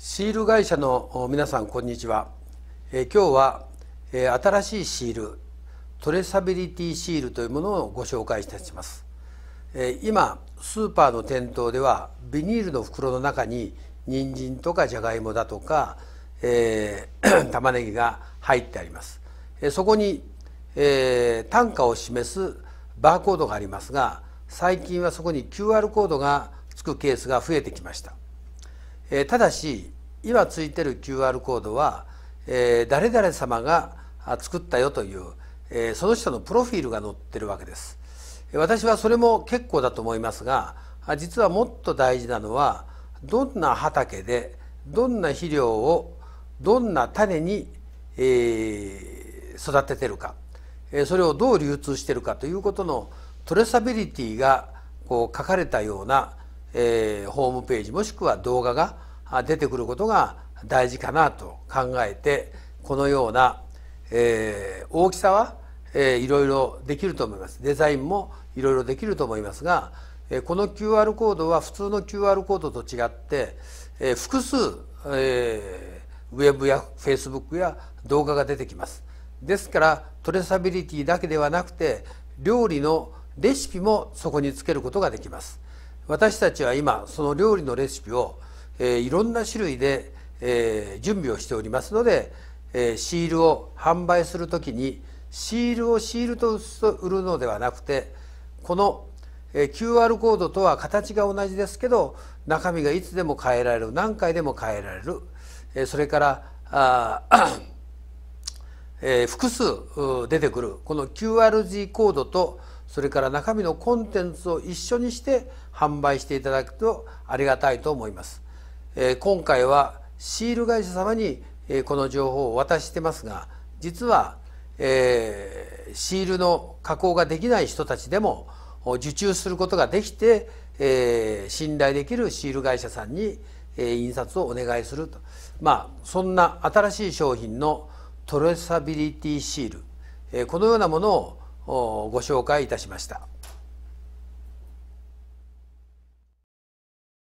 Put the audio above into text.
シール会社の皆さんこんにちは、え今日は、え新しいシールトレサビリティシールというものをご紹介いたします、え今スーパーの店頭ではビニールの袋の中に人参とかじゃがいもだとか、えー、玉ねぎが入ってあります、えそこに、えー、単価を示すバーコードがありますが最近はそこに QR コードがつくケースが増えてきましたえただし今ついてる QR コードは、えー、誰々様が作ったよという、えー、その人のプロフィールが載ってるわけです私はそれも結構だと思いますが実はもっと大事なのはどんな畑でどんな肥料をどんな種に、えー、育ててるかそれをどう流通してるかということのトレサビリティがこう書かれたようなえー、ホームページもしくは動画が出てくることが大事かなと考えてこのような、えー、大きさは、えー、いろいろできると思いますデザインもいろいろできると思いますが、えー、この QR コードは普通の QR コードと違って、えー、複数、えー、ウェブやフェイスブックや動画が出てきますですからトレーサビリティだけではなくて料理のレシピもそこにつけることができます。私たちは今その料理のレシピを、えー、いろんな種類で、えー、準備をしておりますので、えー、シールを販売する時にシールをシールと売るのではなくてこの QR コードとは形が同じですけど中身がいつでも変えられる何回でも変えられるそれからあ、えー、複数出てくるこの QR 字コードとそれから中身のコンテンツを一緒にして販売していただくとありがたいと思います、えー、今回はシール会社様に、えこの情報を渡してますが実は、えー、シールの加工ができない人たちでも受注することができて、えー、信頼できるシール会社さんに、え印刷をお願いするとまあそんな新しい商品のトレーサビリティシール、えー、このようなものをご紹介いたしました。